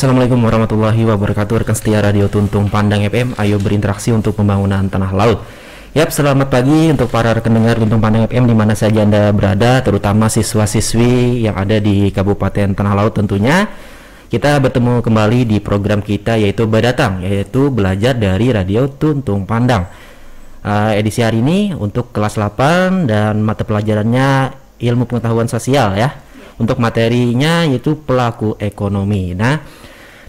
Assalamualaikum warahmatullahi wabarakatuh Rekan setia Radio Tuntung Pandang FM Ayo berinteraksi untuk pembangunan tanah laut Yap, selamat pagi untuk para rekan dengar Tuntung Pandang FM di mana saja Anda berada Terutama siswa-siswi yang ada di Kabupaten Tanah Laut tentunya Kita bertemu kembali di program kita yaitu Badatang Yaitu belajar dari Radio Tuntung Pandang uh, Edisi hari ini untuk kelas 8 dan mata pelajarannya ilmu pengetahuan sosial ya untuk materinya yaitu pelaku ekonomi. Nah,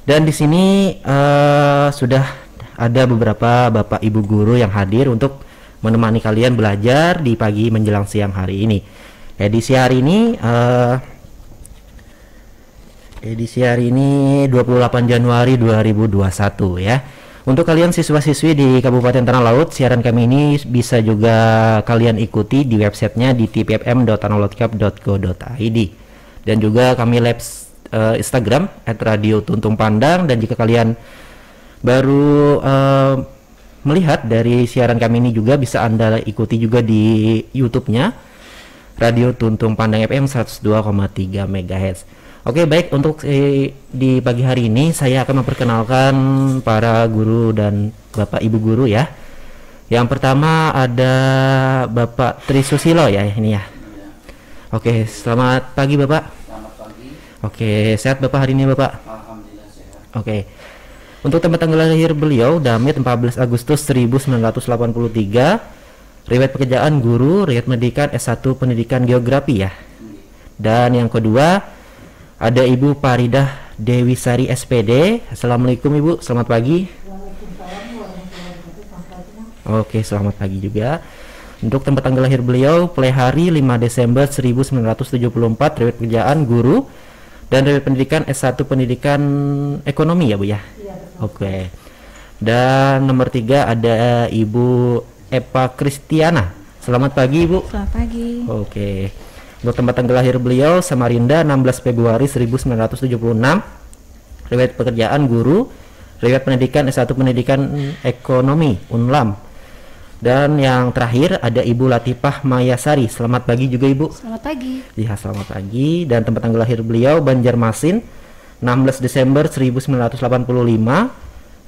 dan di sini uh, sudah ada beberapa bapak ibu guru yang hadir untuk menemani kalian belajar di pagi menjelang siang hari ini. Edisi hari ini uh, edisi hari ini 28 Januari 2021 ya. Untuk kalian siswa-siswi di Kabupaten Tanah Laut, siaran kami ini bisa juga kalian ikuti di websitenya di tpfm.tanahlotkap.go.id dan juga kami labs uh, Instagram @radiotuntungpandang dan jika kalian baru uh, melihat dari siaran kami ini juga bisa Anda ikuti juga di YouTube-nya Radio Tuntung Pandang FM 102,3 MHz. Oke, baik untuk eh, di pagi hari ini saya akan memperkenalkan para guru dan Bapak Ibu guru ya. Yang pertama ada Bapak Tri Susilo ya ini ya. Oke, selamat pagi Bapak. Oke, sehat Bapak hari ini Bapak? Alhamdulillah sehat. Oke. Untuk tempat tanggal lahir beliau, Damit 14 Agustus 1983, riwayat pekerjaan guru, riwayat pendidikan S1 Pendidikan Geografi ya. Dan yang kedua, ada Ibu Paridah Dewi Sari SPD. Assalamualaikum Ibu, selamat pagi. Oke, selamat pagi juga. Untuk tempat tanggal lahir beliau, Plehari 5 Desember 1974, riwayat pekerjaan guru, dan dari pendidikan S1 pendidikan ekonomi ya Bu ya. Iya. Oke. Okay. Dan nomor tiga ada Ibu Epa Kristiana. Selamat pagi Ibu. Selamat pagi. Oke. Okay. Untuk tempat tanggal lahir beliau Samarinda 16 Februari 1976. Riwayat pekerjaan guru, riwayat pendidikan S1 pendidikan ekonomi UNLAM dan yang terakhir ada Ibu Latifah Mayasari. Selamat pagi juga Ibu. Selamat pagi. Iya, selamat pagi. Dan tempat tanggal lahir beliau Banjarmasin 16 Desember 1985.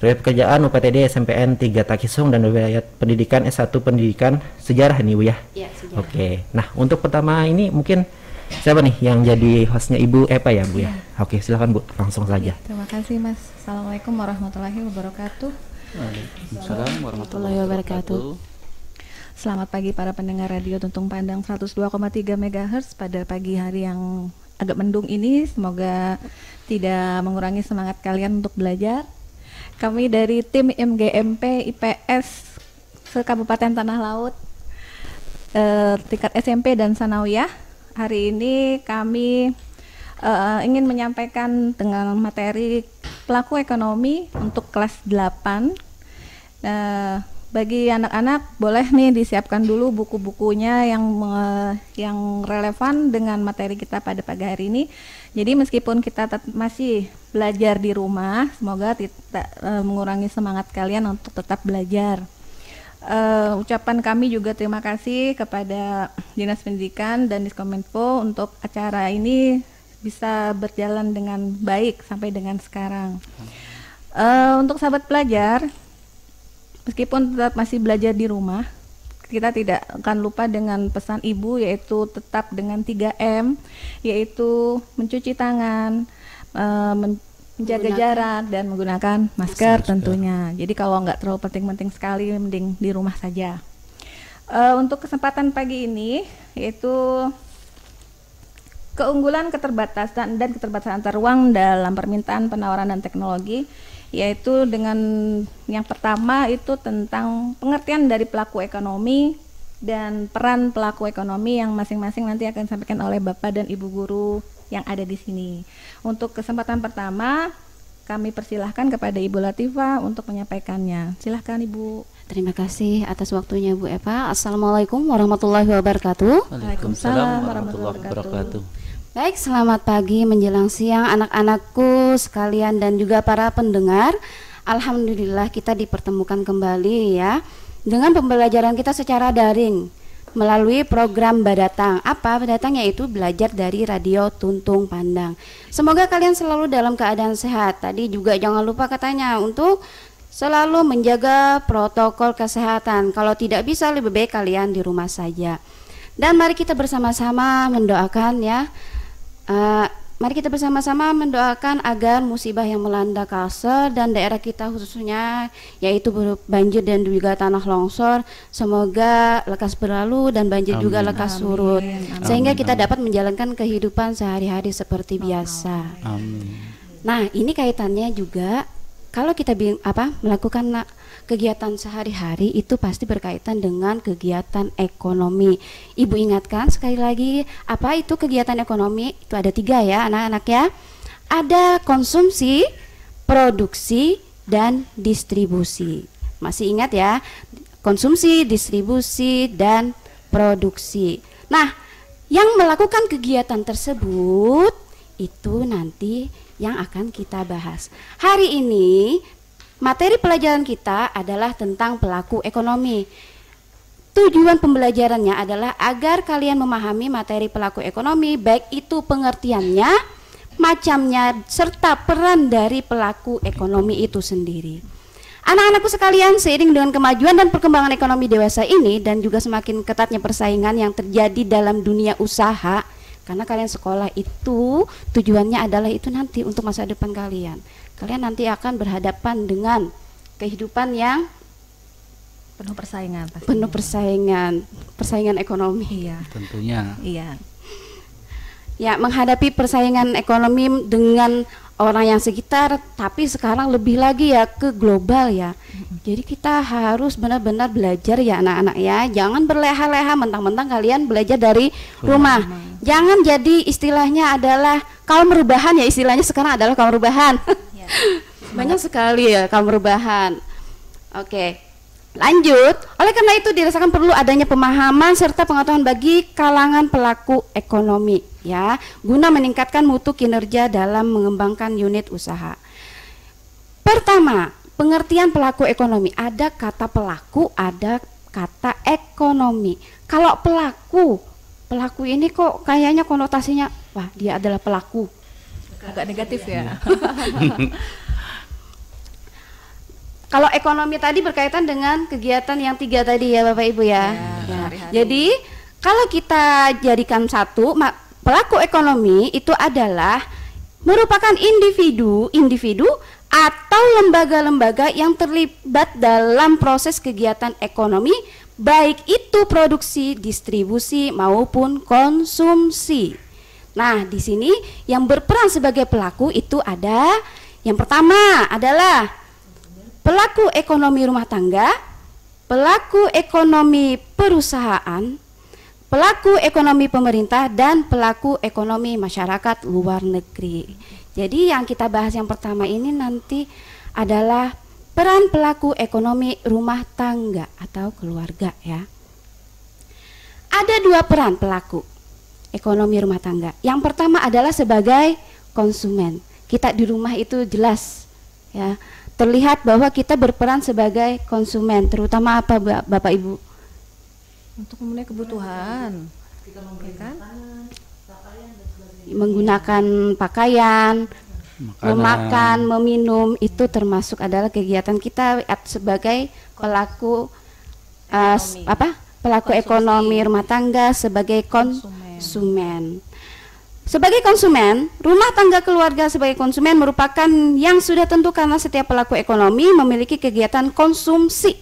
Riwayat pekerjaan UPTD SMPN 3 Takisung dan riwayat pendidikan S1 Pendidikan Sejarah nih Bu ya. Iya, sejarah. Oke. Nah, untuk pertama ini mungkin siapa nih yang jadi hostnya Ibu Epa ya Bu ya? ya? Oke, silakan Bu, langsung saja. Iya, terima kasih Mas. Assalamualaikum warahmatullahi wabarakatuh. Assalamualaikum warahmatullahi wabarakatuh. Selamat pagi para pendengar radio Tuntung Pandang 102,3 MHz pada pagi hari yang agak mendung ini. Semoga tidak mengurangi semangat kalian untuk belajar. Kami dari tim MGMP IPS Kabupaten Tanah Laut eh, tingkat SMP dan sanawiyah. Hari ini kami eh, ingin menyampaikan dengan materi pelaku ekonomi untuk kelas 8. Uh, eh, bagi anak-anak boleh nih disiapkan dulu buku-bukunya yang uh, yang relevan dengan materi kita pada pagi hari ini. Jadi meskipun kita masih belajar di rumah, semoga tidak uh, eh, mengurangi semangat kalian untuk tetap belajar. Uh, ucapan kami juga terima kasih kepada Dinas Pendidikan dan Diskominfo untuk acara ini bisa berjalan dengan baik sampai dengan sekarang. Uh, untuk sahabat pelajar, meskipun tetap masih belajar di rumah, kita tidak akan lupa dengan pesan ibu yaitu tetap dengan 3M yaitu mencuci tangan, uh, men menjaga jarak dan menggunakan masker masker tentunya. Juga. Jadi kalau nggak terlalu penting-penting sekali, mending di rumah saja. Uh, untuk kesempatan pagi ini yaitu keunggulan keterbatasan dan keterbatasan antar ruang dalam permintaan penawaran dan teknologi yaitu dengan yang pertama itu tentang pengertian dari pelaku ekonomi dan peran pelaku ekonomi yang masing-masing nanti akan disampaikan oleh Bapak dan Ibu guru yang ada di sini. Untuk kesempatan pertama kami persilahkan kepada Ibu Latifa untuk menyampaikannya. Silahkan Ibu. Terima kasih atas waktunya Bu Eva. Assalamualaikum warahmatullahi wabarakatuh. Waalaikumsalam warahmatullahi wabarakatuh. Baik, selamat pagi menjelang siang anak-anakku sekalian dan juga para pendengar. Alhamdulillah kita dipertemukan kembali ya dengan pembelajaran kita secara daring melalui program Badatang. Apa Badatang yaitu belajar dari radio Tuntung Pandang. Semoga kalian selalu dalam keadaan sehat. Tadi juga jangan lupa katanya untuk selalu menjaga protokol kesehatan. Kalau tidak bisa lebih baik kalian di rumah saja. Dan mari kita bersama-sama mendoakan ya Uh, mari kita bersama-sama mendoakan agar musibah yang melanda Kalsel dan daerah kita khususnya yaitu banjir dan juga tanah longsor semoga lekas berlalu dan banjir amin. juga lekas amin. surut amin. sehingga kita dapat menjalankan kehidupan sehari-hari seperti biasa. Amin. Nah, ini kaitannya juga kalau kita apa melakukan kegiatan sehari-hari itu pasti berkaitan dengan kegiatan ekonomi. Ibu ingatkan sekali lagi, apa itu kegiatan ekonomi? Itu ada tiga ya anak-anak ya. Ada konsumsi, produksi, dan distribusi. Masih ingat ya, konsumsi, distribusi, dan produksi. Nah, yang melakukan kegiatan tersebut itu nanti yang akan kita bahas. Hari ini Materi pelajaran kita adalah tentang pelaku ekonomi. Tujuan pembelajarannya adalah agar kalian memahami materi pelaku ekonomi, baik itu pengertiannya, macamnya, serta peran dari pelaku ekonomi itu sendiri. Anak-anakku sekalian, seiring dengan kemajuan dan perkembangan ekonomi dewasa ini dan juga semakin ketatnya persaingan yang terjadi dalam dunia usaha, karena kalian sekolah itu tujuannya adalah itu nanti untuk masa depan kalian kalian nanti akan berhadapan dengan kehidupan yang penuh persaingan pastinya. penuh persaingan persaingan ekonomi ya tentunya iya ya menghadapi persaingan ekonomi dengan orang yang sekitar tapi sekarang lebih lagi ya ke global ya jadi kita harus benar-benar belajar ya anak-anak ya jangan berleha-leha mentang-mentang kalian belajar dari rumah, rumah. jangan jadi istilahnya adalah kaum rubahan ya istilahnya sekarang adalah kaum rubahan banyak sekali ya kamu rebahan oke Lanjut, oleh karena itu dirasakan perlu adanya pemahaman serta pengetahuan bagi kalangan pelaku ekonomi ya, guna meningkatkan mutu kinerja dalam mengembangkan unit usaha. Pertama, pengertian pelaku ekonomi. Ada kata pelaku, ada kata ekonomi. Kalau pelaku, pelaku ini kok kayaknya konotasinya wah dia adalah pelaku agak negatif ya. Iya. Kalau ekonomi tadi berkaitan dengan kegiatan yang tiga tadi ya Bapak Ibu ya. ya, ya. Jadi kalau kita jadikan satu pelaku ekonomi itu adalah merupakan individu individu atau lembaga-lembaga yang terlibat dalam proses kegiatan ekonomi baik itu produksi, distribusi maupun konsumsi. Nah, di sini yang berperan sebagai pelaku itu ada yang pertama adalah pelaku ekonomi rumah tangga, pelaku ekonomi perusahaan, pelaku ekonomi pemerintah dan pelaku ekonomi masyarakat luar negeri. Jadi yang kita bahas yang pertama ini nanti adalah peran pelaku ekonomi rumah tangga atau keluarga ya. Ada dua peran pelaku ekonomi rumah tangga. Yang pertama adalah sebagai konsumen. Kita di rumah itu jelas ya, terlihat bahwa kita berperan sebagai konsumen, terutama apa Bapak Ibu? Untuk memenuhi kebutuhan. Kita memberikan ya kan? menggunakan pakaian, Makanan. memakan, meminum itu termasuk adalah kegiatan kita sebagai pelaku uh, apa? pelaku Konsumsi. ekonomi rumah tangga sebagai kon konsumen konsumen. Sebagai konsumen, rumah tangga keluarga sebagai konsumen merupakan yang sudah tentu karena setiap pelaku ekonomi memiliki kegiatan konsumsi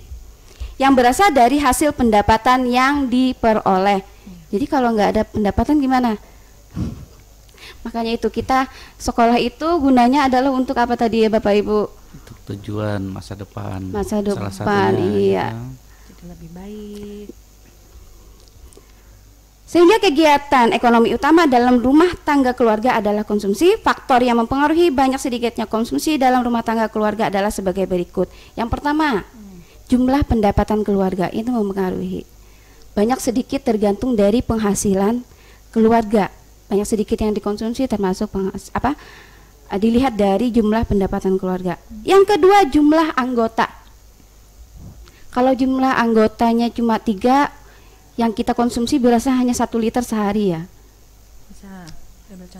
yang berasal dari hasil pendapatan yang diperoleh. Jadi kalau nggak ada pendapatan gimana? Makanya itu kita sekolah itu gunanya adalah untuk apa tadi ya Bapak Ibu? Untuk tujuan masa depan. Masa depan, Salah satunya, iya. Ya. Jadi lebih baik sehingga kegiatan ekonomi utama dalam rumah tangga keluarga adalah konsumsi. Faktor yang mempengaruhi banyak sedikitnya konsumsi dalam rumah tangga keluarga adalah sebagai berikut. Yang pertama, jumlah pendapatan keluarga itu mempengaruhi. Banyak sedikit tergantung dari penghasilan keluarga. Banyak sedikit yang dikonsumsi termasuk penghas apa? dilihat dari jumlah pendapatan keluarga. Yang kedua, jumlah anggota. Kalau jumlah anggotanya cuma tiga, yang kita konsumsi berasa hanya satu liter sehari ya bisa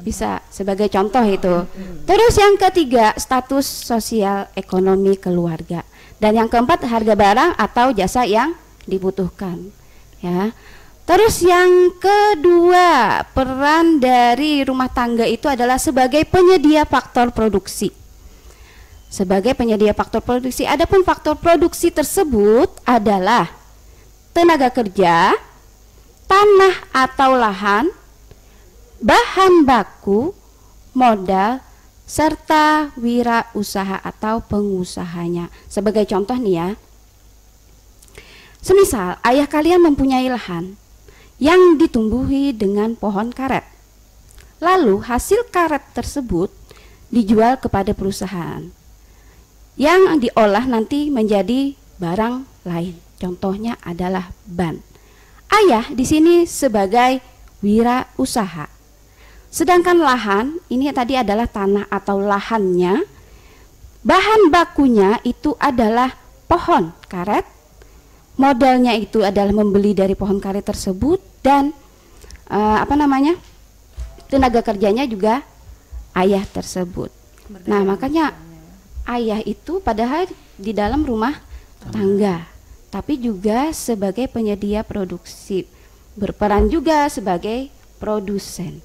bisa sebagai contoh itu terus yang ketiga status sosial ekonomi keluarga dan yang keempat harga barang atau jasa yang dibutuhkan ya terus yang kedua peran dari rumah tangga itu adalah sebagai penyedia faktor produksi sebagai penyedia faktor produksi adapun faktor produksi tersebut adalah tenaga kerja tanah atau lahan, bahan baku, modal, serta wira usaha atau pengusahanya. Sebagai contoh nih ya, semisal ayah kalian mempunyai lahan yang ditumbuhi dengan pohon karet. Lalu hasil karet tersebut dijual kepada perusahaan yang diolah nanti menjadi barang lain. Contohnya adalah ban. Ayah di sini sebagai wira usaha. Sedangkan lahan ini tadi adalah tanah atau lahannya. Bahan bakunya itu adalah pohon karet. Modalnya itu adalah membeli dari pohon karet tersebut dan e, apa namanya? tenaga kerjanya juga ayah tersebut. nah, makanya ayah itu padahal di dalam rumah tangga tapi juga sebagai penyedia produksi, berperan juga sebagai produsen.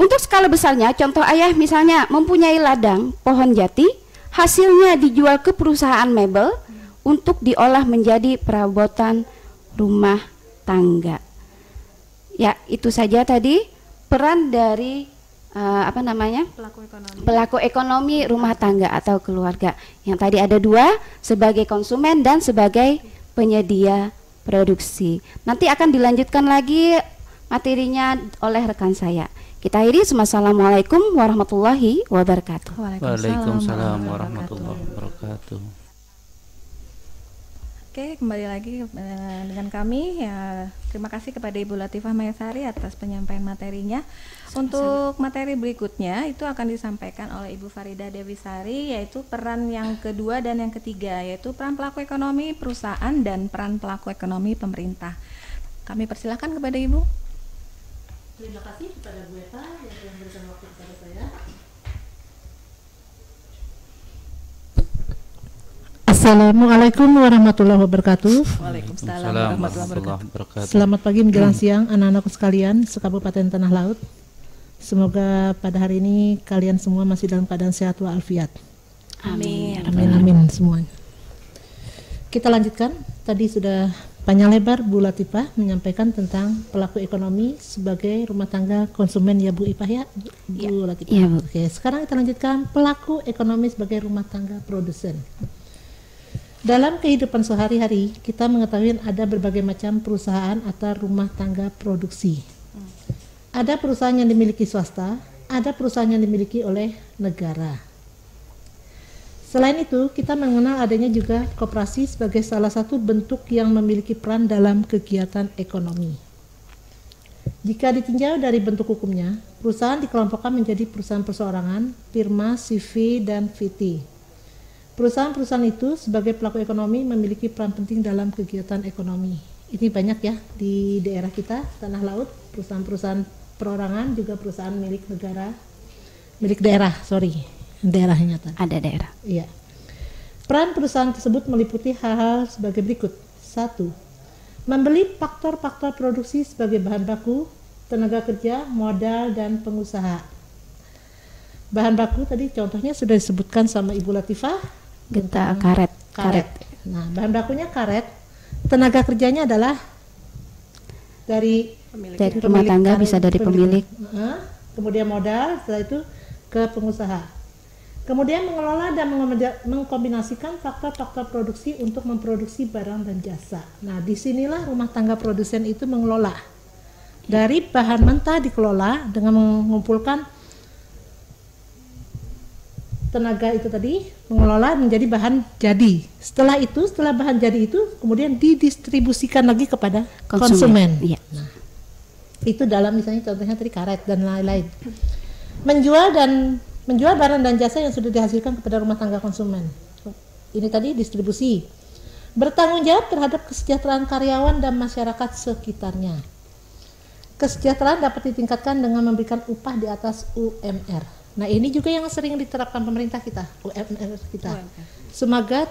Untuk skala besarnya, contoh ayah misalnya mempunyai ladang pohon jati, hasilnya dijual ke perusahaan mebel untuk diolah menjadi perabotan rumah tangga. Ya, itu saja tadi peran dari uh, apa namanya pelaku ekonomi. pelaku ekonomi rumah tangga atau keluarga yang tadi ada dua sebagai konsumen dan sebagai penyedia produksi nanti akan dilanjutkan lagi materinya oleh rekan saya kita akhiri Assalamualaikum warahmatullahi wabarakatuh Waalaikumsalam warahmatullahi wabarakatuh Oke, kembali lagi eh, dengan kami. Ya, terima kasih kepada Ibu Latifah Mayasari atas penyampaian materinya. Untuk materi berikutnya itu akan disampaikan oleh Ibu Farida Dewi Sari yaitu peran yang kedua dan yang ketiga yaitu peran pelaku ekonomi perusahaan dan peran pelaku ekonomi pemerintah. Kami persilahkan kepada Ibu. Terima kasih kepada Bu Eta yang telah memberikan waktu kepada saya. Assalamualaikum warahmatullahi wabarakatuh. Waalaikumsalam warahmatullahi wabarakatuh. Selamat pagi menjelang siang anak-anakku sekalian sekabupaten Tanah Laut. Semoga pada hari ini kalian semua masih dalam keadaan sehat walafiat. Amin. Amin amin semuanya. Kita lanjutkan. Tadi sudah panjang lebar Bu Latifah menyampaikan tentang pelaku ekonomi sebagai rumah tangga konsumen ya Bu Ipah ya. Bu ya. Latifah. Ya, Bu. Oke, sekarang kita lanjutkan pelaku ekonomi sebagai rumah tangga produsen. Dalam kehidupan sehari-hari, kita mengetahui ada berbagai macam perusahaan atau rumah tangga produksi. Ada perusahaan yang dimiliki swasta, ada perusahaan yang dimiliki oleh negara. Selain itu, kita mengenal adanya juga koperasi sebagai salah satu bentuk yang memiliki peran dalam kegiatan ekonomi. Jika ditinjau dari bentuk hukumnya, perusahaan dikelompokkan menjadi perusahaan perseorangan, firma, CV, dan VT. Perusahaan-perusahaan itu sebagai pelaku ekonomi memiliki peran penting dalam kegiatan ekonomi. Ini banyak ya di daerah kita, tanah laut, perusahaan-perusahaan perorangan juga perusahaan milik negara milik daerah sorry daerahnya tadi. ada daerah iya peran perusahaan tersebut meliputi hal-hal sebagai berikut satu membeli faktor-faktor produksi sebagai bahan baku tenaga kerja modal dan pengusaha bahan baku tadi contohnya sudah disebutkan sama Ibu Latifah genta karet. karet karet nah bahan bakunya karet tenaga kerjanya adalah dari pemilik dari ya. rumah tangga kan bisa dari pemilik, pemilik. kemudian modal setelah itu ke pengusaha kemudian mengelola dan mengkombinasikan faktor-faktor produksi untuk memproduksi barang dan jasa nah disinilah rumah tangga produsen itu mengelola dari bahan mentah dikelola dengan mengumpulkan tenaga itu tadi mengelola menjadi bahan jadi. Setelah itu, setelah bahan jadi itu kemudian didistribusikan lagi kepada konsumen. konsumen. Ya. Nah itu dalam misalnya contohnya tadi karet dan lain-lain menjual dan menjual barang dan jasa yang sudah dihasilkan kepada rumah tangga konsumen ini tadi distribusi bertanggung jawab terhadap kesejahteraan karyawan dan masyarakat sekitarnya kesejahteraan dapat ditingkatkan dengan memberikan upah di atas UMR nah ini juga yang sering diterapkan pemerintah kita UMR kita semoga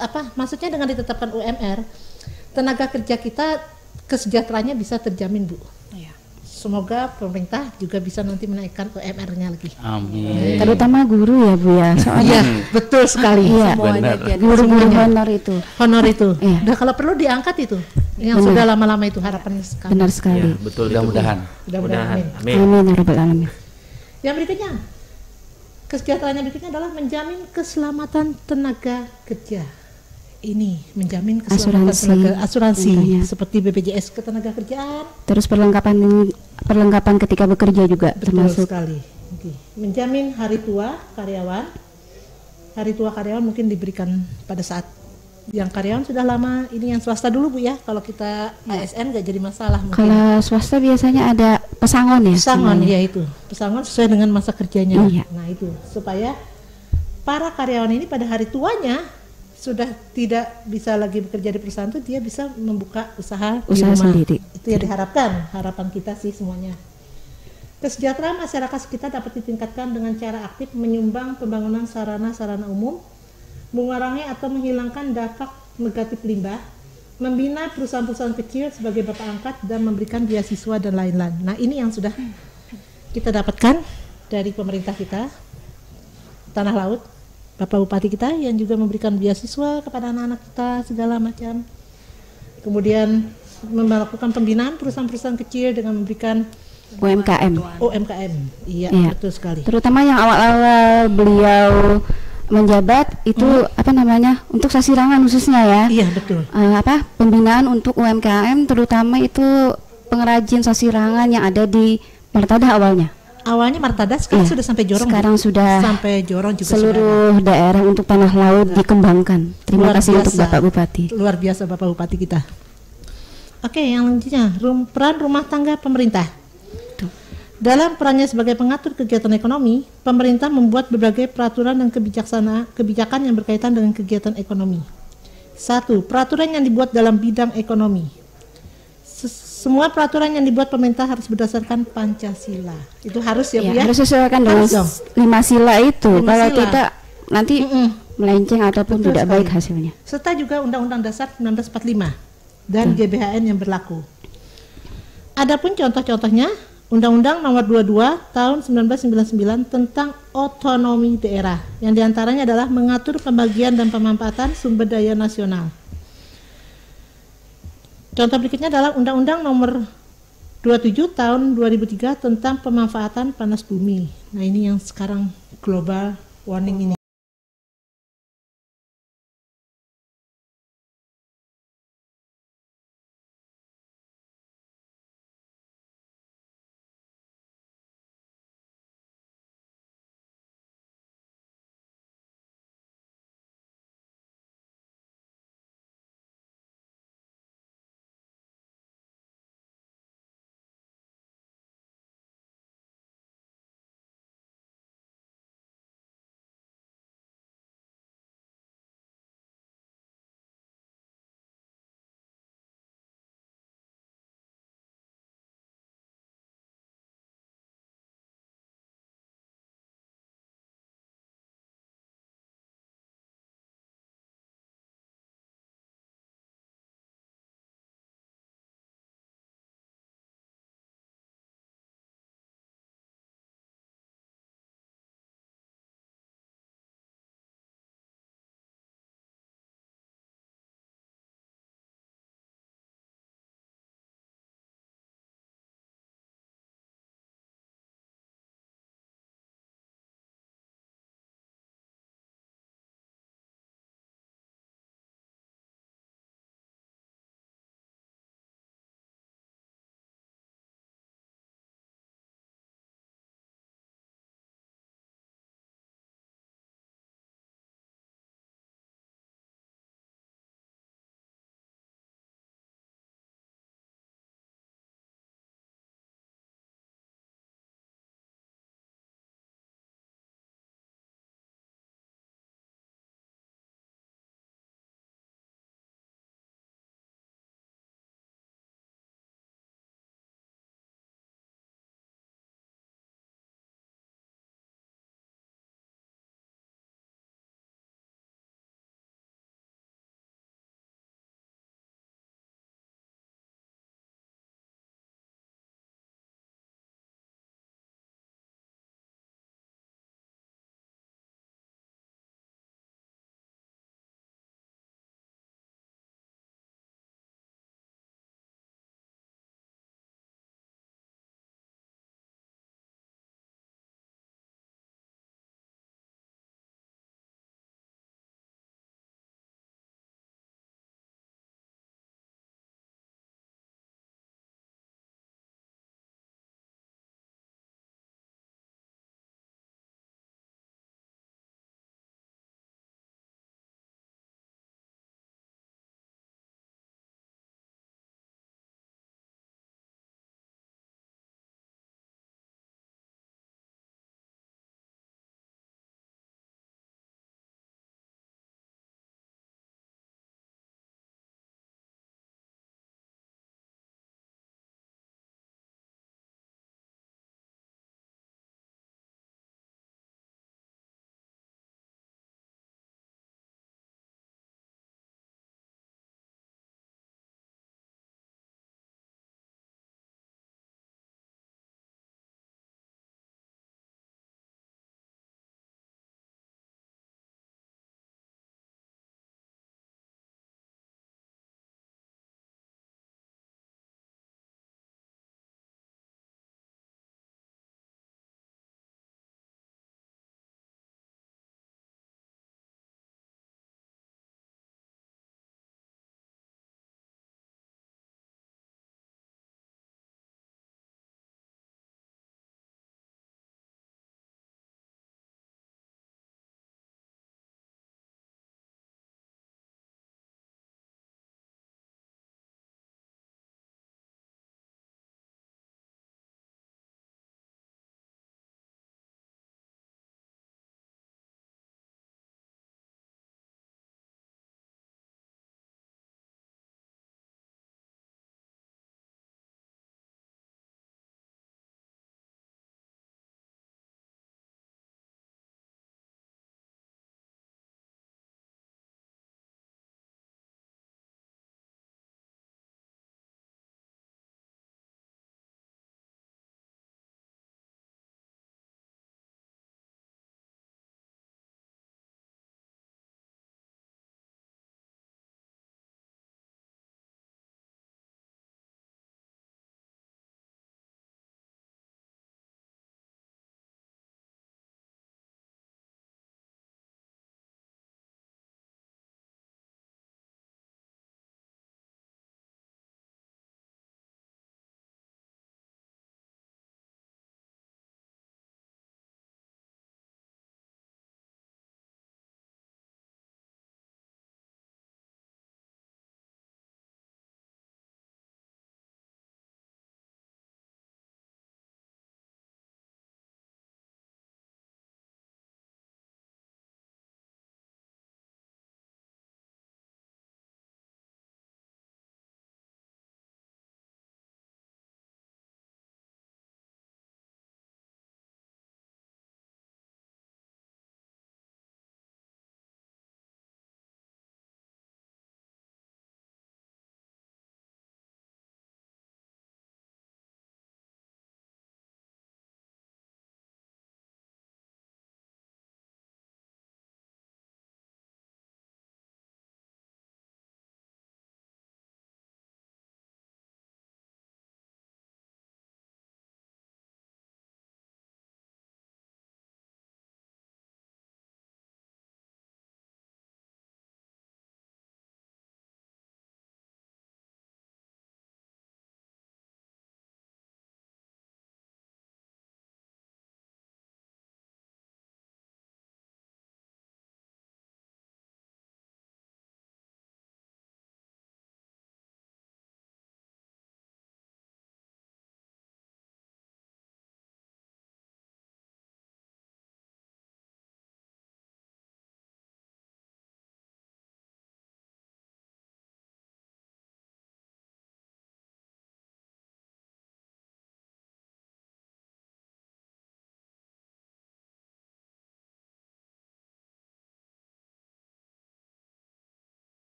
apa maksudnya dengan ditetapkan UMR tenaga kerja kita kesejahteraannya bisa terjamin bu. Iya semoga pemerintah juga bisa nanti menaikkan UMR-nya lagi. Amin. Terutama guru ya Bu ya. Soalnya iya, betul sekali. Iya. Guru-guru honor itu. Honor itu. Iya. Udah kalau perlu diangkat itu. Yang Benar. sudah lama-lama itu harapannya sekali. Benar sekali. Ya, betul. Mudah-mudahan. Mudah-mudahan. Amin. Amin Amin. Amin. Ya alamin. Yang berikutnya kesejahteraannya berikutnya adalah menjamin keselamatan tenaga kerja ini menjamin keselamatan asuransi, tenaga asuransi tentunya. seperti BPJS ketenaga kerjaan. Terus perlengkapan perlengkapan ketika bekerja juga Betul termasuk sekali. Menjamin hari tua karyawan. Hari tua karyawan mungkin diberikan pada saat yang karyawan sudah lama ini yang swasta dulu bu ya kalau kita ASN ya. nggak jadi masalah mungkin. kalau swasta biasanya ada pesangon ya pesangon ya itu pesangon sesuai dengan masa kerjanya iya. nah itu supaya para karyawan ini pada hari tuanya sudah tidak bisa lagi bekerja di perusahaan itu dia bisa membuka usaha, usaha di rumah. sendiri. Itu yang diharapkan, harapan kita sih semuanya. Kesejahteraan masyarakat kita dapat ditingkatkan dengan cara aktif menyumbang pembangunan sarana-sarana umum, mengurangi atau menghilangkan dampak negatif limbah, membina perusahaan-perusahaan kecil sebagai bapak angkat dan memberikan beasiswa dan lain-lain. Nah, ini yang sudah kita dapatkan dari pemerintah kita tanah laut Bapak Bupati kita yang juga memberikan beasiswa kepada anak-anak kita segala macam. Kemudian melakukan pembinaan perusahaan-perusahaan kecil dengan memberikan UMKM. UMKM, iya, iya. betul sekali. Terutama yang awal-awal beliau menjabat itu hmm. apa namanya untuk sasirangan khususnya ya. Iya betul. Uh, apa pembinaan untuk UMKM terutama itu pengrajin sasirangan yang ada di Martada awalnya awalnya Martadas sekarang iya. sudah sampai Jorong. Sekarang juga. sudah sampai Jorong juga seluruh sudah. daerah untuk tanah laut nah. dikembangkan. Terima luar kasih biasa, untuk Bapak Bupati. Luar biasa Bapak Bupati kita. Oke, yang selanjutnya rum, peran rumah tangga pemerintah. Dalam perannya sebagai pengatur kegiatan ekonomi, pemerintah membuat berbagai peraturan dan kebijaksana, kebijakan yang berkaitan dengan kegiatan ekonomi. Satu, peraturan yang dibuat dalam bidang ekonomi semua peraturan yang dibuat pemerintah harus berdasarkan Pancasila. Itu harus ya, ya Bu iya, ya. Harus sesuaikan dengan lima sila itu. Lima Kalau sila. tidak nanti mm -mm. melenceng ataupun Betul tidak sekali. baik hasilnya. Serta juga Undang-Undang Dasar 1945 dan hmm. GBHN yang berlaku. Adapun contoh-contohnya Undang-Undang Nomor 22 Tahun 1999 tentang Otonomi Daerah yang diantaranya adalah mengatur pembagian dan pemanfaatan sumber daya nasional Contoh berikutnya adalah Undang-Undang Nomor 27 Tahun 2003 tentang pemanfaatan panas bumi. Nah, ini yang sekarang global warning ini.